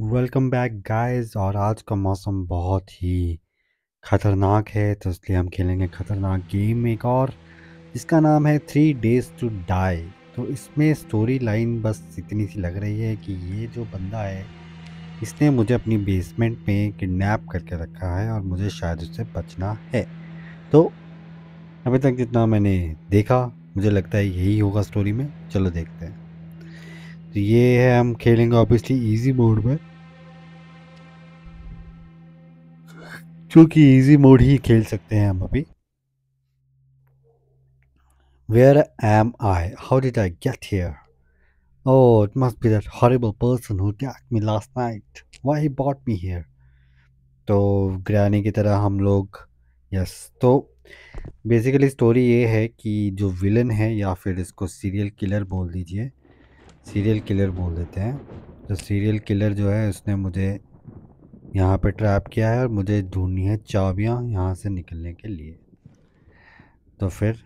welcome back guys और आज का मौसम बहुत ही ख़तरनाक है तो इसलिए हम खेलेंगे ख़तरनाक गेम एक और इसका नाम है थ्री डेज़ टू डाई तो इसमें स्टोरी लाइन बस इतनी सी लग रही है कि ये जो बंदा है इसने मुझे अपनी बेसमेंट में किडनैप करके रखा है और मुझे शायद उससे बचना है तो अभी तक जितना मैंने देखा मुझे लगता है यही होगा स्टोरी में चलो देखते हैं तो ये है हम खेलेंगे ऑब्वियसली इजी मोड में क्योंकि इजी मोड ही खेल सकते हैं हम अभी where am I how did I get here oh it must be that horrible person who me last night why he bought me here तो ग्रानी की तरह हम लोग यस तो बेसिकली स्टोरी ये है कि जो विलन है या फिर इसको सीरियल किलर बोल दीजिए सीरियल किलर बोल देते हैं तो सीरियल किलर जो है उसने मुझे यहाँ पे ट्रैप किया है और मुझे ढूंढनी है चाबियाँ यहाँ से निकलने के लिए तो फिर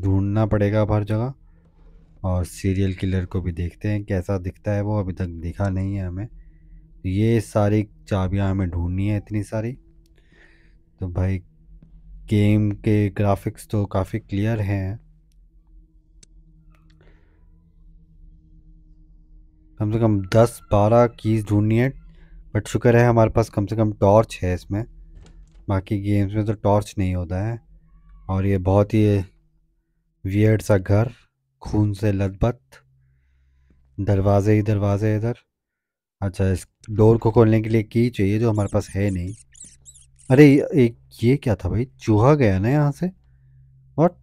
ढूंढना पड़ेगा अब हर जगह और सीरियल किलर को भी देखते हैं कैसा दिखता है वो अभी तक दिखा नहीं है हमें तो ये सारी चाबियाँ हमें ढूंढनी है इतनी सारी तो भाई गेम के ग्राफिक्स तो काफ़ी क्लियर हैं कम से कम दस बारह कीज़ ढूंढनी है बट शुक्र है हमारे पास कम से कम टॉर्च है इसमें बाकी गेम्स में तो टॉर्च नहीं होता है और ये बहुत ही वियर्ड सा घर खून से लतबत दरवाजे ही दरवाजे इधर अच्छा इस डोर को खोलने के लिए की चाहिए जो हमारे पास है नहीं अरे एक ये क्या था भाई चूहा गया ना यहाँ से वट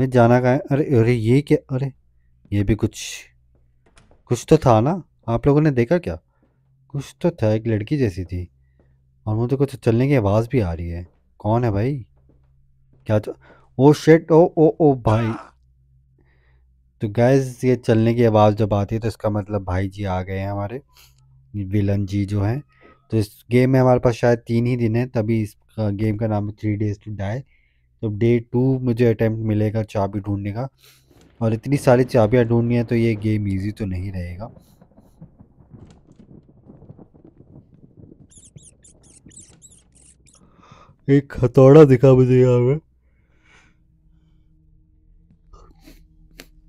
मैं जाना कहा अरे अरे ये क्या अरे ये भी कुछ कुछ तो था ना आप लोगों ने देखा क्या कुछ तो था एक लड़की जैसी थी और मुझे तो कुछ चलने की आवाज़ भी आ रही है कौन है भाई क्या तो ओ शेट ओ ओ ओ भाई तो गैस ये चलने की आवाज़ जब आती है तो इसका मतलब भाई जी आ गए हैं हमारे विलन जी जो हैं तो इस गेम में हमारे पास शायद तीन ही दिन है तभी इस गेम का नाम है थ्री डेज टू डाई तो डे टू मुझे अटैम्प्ट मिलेगा चाबी ढूंढने का और इतनी सारी चाबियां ढूंढनी है तो ये गेम इजी तो नहीं रहेगा एक हथौड़ा दिखा मुझे यहाँ पे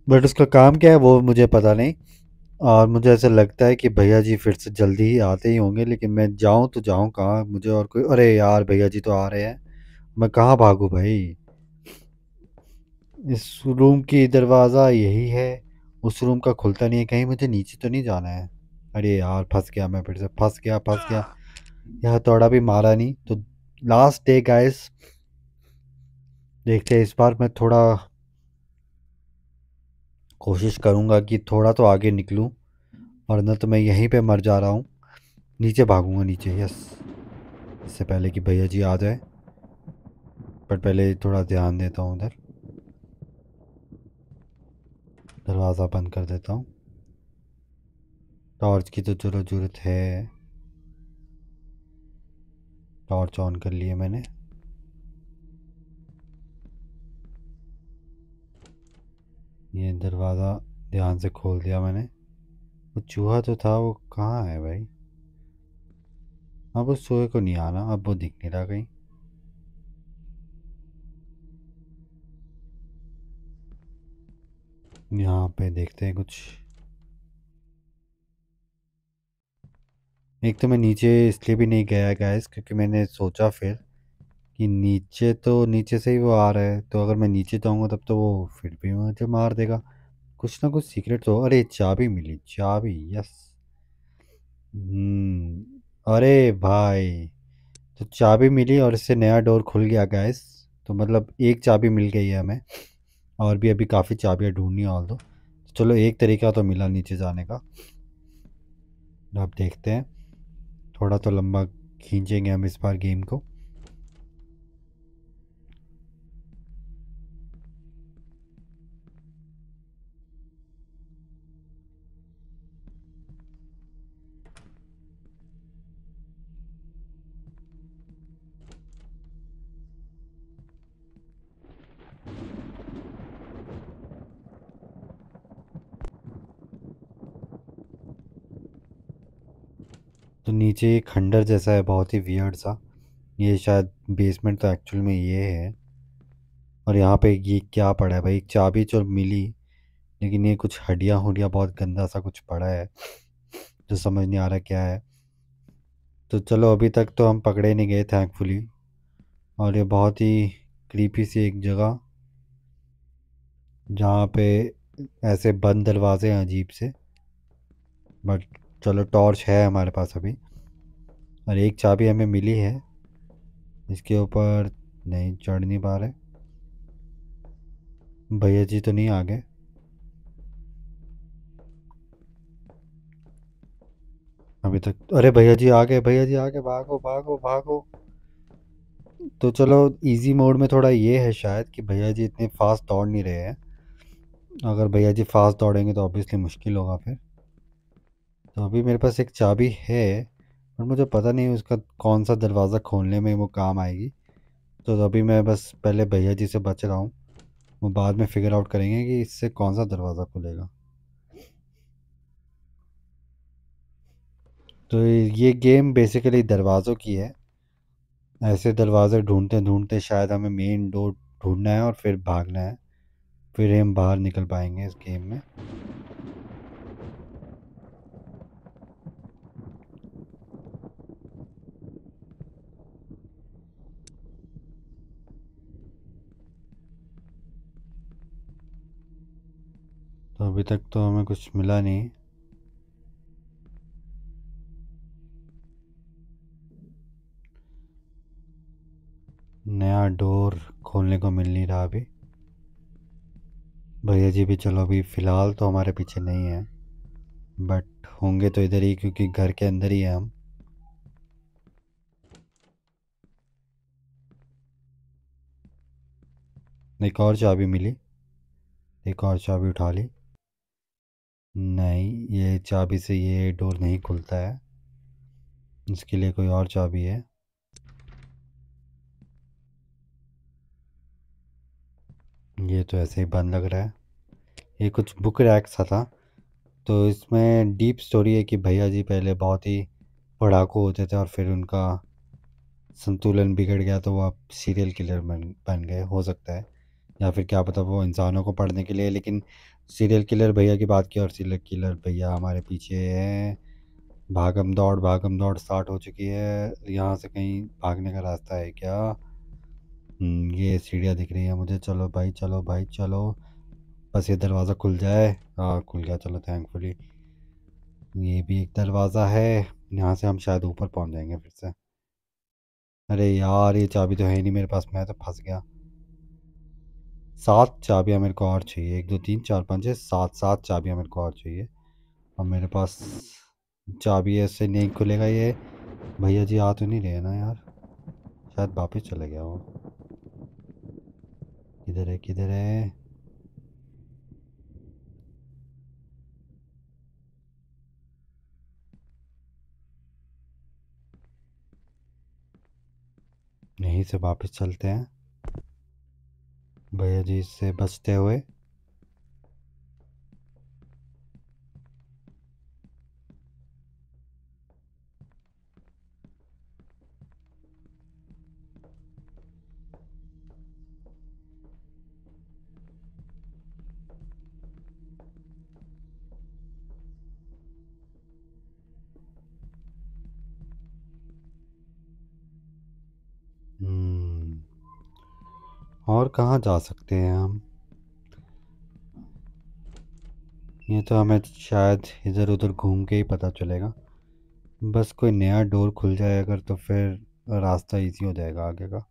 बट उसका काम क्या है वो मुझे पता नहीं और मुझे ऐसा लगता है कि भैया जी फिर से जल्दी ही आते ही होंगे लेकिन मैं जाऊं तो जाऊं कहाँ मुझे और कोई अरे यार भैया जी तो आ रहे हैं मैं कहाँ भागूँ भाई इस रूम की दरवाज़ा यही है उस रूम का खुलता नहीं है कहीं मुझे नीचे तो नहीं जाना है अरे यार फंस गया मैं फिर से फंस गया फंस गया यह थोड़ा भी मारा नहीं तो लास्ट डे गाइस देखते हैं इस बार मैं थोड़ा कोशिश करूँगा कि थोड़ा तो आगे निकलूँ वरना तो मैं यहीं पे मर जा रहा हूँ नीचे भागूंगा नीचे यस इससे पहले कि भैया जी आ जाए पर पहले थोड़ा ध्यान देता हूँ उधर दरवाज़ा बंद कर देता हूँ टॉर्च की तो चलो ज़रूरत है टॉर्च ऑन कर लिए मैंने ये दरवाज़ा ध्यान से खोल दिया मैंने वो चूहा जो तो था वो कहाँ है भाई अब उस चूहे को नहीं आना अब वो दिख नहीं रहा कहीं यहाँ पे देखते हैं कुछ एक तो मैं नीचे इसलिए भी नहीं गया गैस क्योंकि मैंने सोचा फिर कि नीचे तो नीचे से ही वो आ रहा है तो अगर मैं नीचे जाऊँगा तब तो वो फिर भी मुझे मार देगा कुछ ना कुछ सीक्रेट तो अरे चाबी मिली चाबी यस हम्म, अरे भाई तो चाबी मिली और इससे नया डोर खुल गया गैस तो मतलब एक चाबी मिल गई है हमें और भी अभी काफ़ी चाबियाँ ढूंढनी ऑल दो चलो एक तरीका तो मिला नीचे जाने का अब देखते हैं थोड़ा तो लंबा खींचेंगे हम इस बार गेम को नीचे ये खंडर जैसा है बहुत ही वियर्ड सा ये शायद बेसमेंट तो एक्चुअल में ये है और यहाँ पे ये क्या पड़ा है भाई एक चाबी चो तो मिली लेकिन ये कुछ हड्डियाँ हुडिया बहुत गंदा सा कुछ पड़ा है जो समझ नहीं आ रहा क्या है तो चलो अभी तक तो हम पकड़े नहीं गए थैंकफुली और ये बहुत ही क्रीपी सी एक जगह जहाँ पे ऐसे बंद दरवाजे हैं अजीब से बट चलो टॉर्च है हमारे पास अभी और एक चाबी हमें मिली है इसके ऊपर नहीं चढ़ नहीं पा रहे भैया जी तो नहीं आ गए अभी तक अरे भैया जी आ गए भैया जी आ गए भागो भागो भागो तो चलो इजी मोड में थोड़ा ये है शायद कि भैया जी इतने फास्ट दौड़ नहीं रहे हैं अगर भैया जी फास्ट दौड़ेंगे तो ऑब्वियसली मुश्किल होगा फिर तो अभी मेरे पास एक चाबी है पर मुझे पता नहीं उसका कौन सा दरवाज़ा खोलने में वो काम आएगी तो अभी मैं बस पहले भैया जी से बच रहा हूँ वो बाद में फिगर आउट करेंगे कि इससे कौन सा दरवाज़ा खुलेगा तो ये गेम बेसिकली दरवाज़ों की है ऐसे दरवाज़े ढूंढते ढूंढते शायद हमें मेन डोर ढूंढना है और फिर भागना है फिर हम बाहर निकल पाएंगे इस गेम में तो अभी तक तो हमें कुछ मिला नहीं नया डोर खोलने को मिल नहीं रहा अभी भैया जी भी चलो अभी फ़िलहाल तो हमारे पीछे नहीं है बट होंगे तो इधर ही क्योंकि घर के अंदर ही है हम एक और चाबी मिली एक और चाबी उठा ली नहीं ये चाबी से ये डोर नहीं खुलता है इसके लिए कोई और चाबी है ये तो ऐसे ही बंद लग रहा है ये कुछ बुक रैक सा था तो इसमें डीप स्टोरी है कि भैया जी पहले बहुत ही पढ़ाकू होते थे और फिर उनका संतुलन बिगड़ गया तो वो आप सीरियल किलर बन बन गए हो सकता है या फिर क्या पता वो इंसानों को पढ़ने के लिए लेकिन सीरियल किलर भैया की बात की और सीरियल किलर भैया हमारे पीछे है भागम दौड़ भागम दौड़ स्टार्ट हो चुकी है यहाँ से कहीं भागने का रास्ता है क्या हम्म, ये सीढ़ियाँ दिख रही है मुझे चलो भाई चलो भाई चलो बस ये दरवाज़ा खुल जाए हाँ खुल गया चलो थैंकफुली ये भी एक दरवाज़ा है यहाँ से हम शायद ऊपर पहुँच जाएंगे फिर से अरे यार ये चाबी तो है नहीं मेरे पास मैं तो फंस गया सात चाबियाँ मेरे को और चाहिए एक दो तीन चार पाँच छः सात सात चाबियाँ मेरे को और चाहिए और मेरे पास चाबी ऐसे नहीं खुलेगा ये भैया जी आ तो नहीं रहे ना यार शायद वापस चले गया वो किधर है किधर है यहीं से वापस चलते हैं भैया जी से बचते हुए और कहाँ जा सकते हैं हम ये तो हमें शायद इधर उधर घूम के ही पता चलेगा बस कोई नया डोर खुल जाए अगर तो फिर रास्ता इजी हो जाएगा आगे का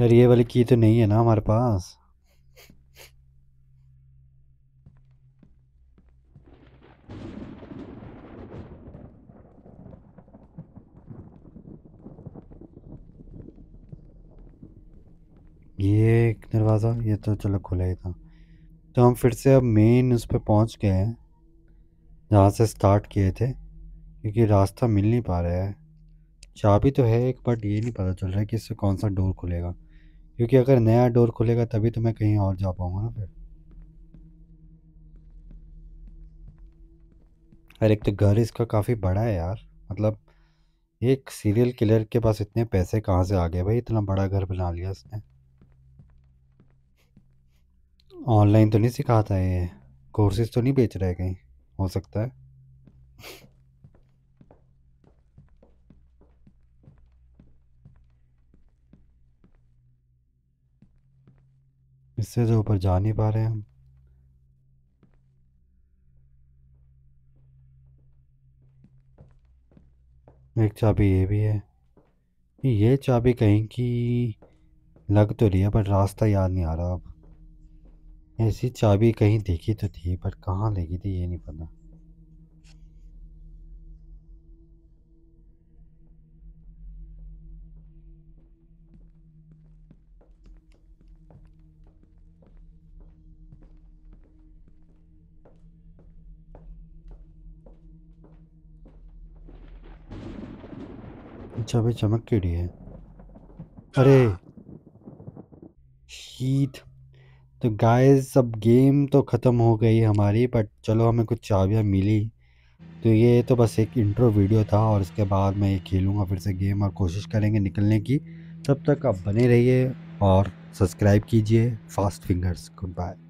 यार ये वाली की तो नहीं है ना हमारे पास ये एक दरवाज़ा ये तो चलो खुला ही था तो हम फिर से अब मेन उस पर पहुँच गए हैं जहाँ से स्टार्ट किए थे क्योंकि रास्ता मिल नहीं पा रहा है चाबी तो है एक बट ये नहीं पता चल रहा है कि इससे कौन सा डोर खुलेगा क्योंकि अगर नया डोर खुलेगा तभी तो मैं कहीं और जा पाऊँगा ना फिर अरे एक तो घर इसका काफ़ी बड़ा है यार मतलब एक सीरियल किलर के पास इतने पैसे कहाँ से आ गए भाई इतना बड़ा घर बना लिया उसने ऑनलाइन तो नहीं सिखाता ये कोर्सेज तो नहीं बेच रहे कहीं हो सकता है इससे जो तो ऊपर जा नहीं पा रहे हम एक चाबी ये भी है ये चाबी कहीं की लग तो रही है पर रास्ता याद नहीं आ रहा अब ऐसी चाबी कहीं देखी तो थी पर कहाँ लगी थी ये नहीं पता अच्छा भाई चमक केड़ी है अरे शीत तो गाइस सब गेम तो ख़त्म हो गई हमारी बट चलो हमें कुछ चाबियाँ मिली तो ये तो बस एक इंट्रो वीडियो था और इसके बाद मैं ये खेलूँगा फिर से गेम और कोशिश करेंगे निकलने की तब तक आप बने रहिए और सब्सक्राइब कीजिए फास्ट फिंगर्स गुड बाय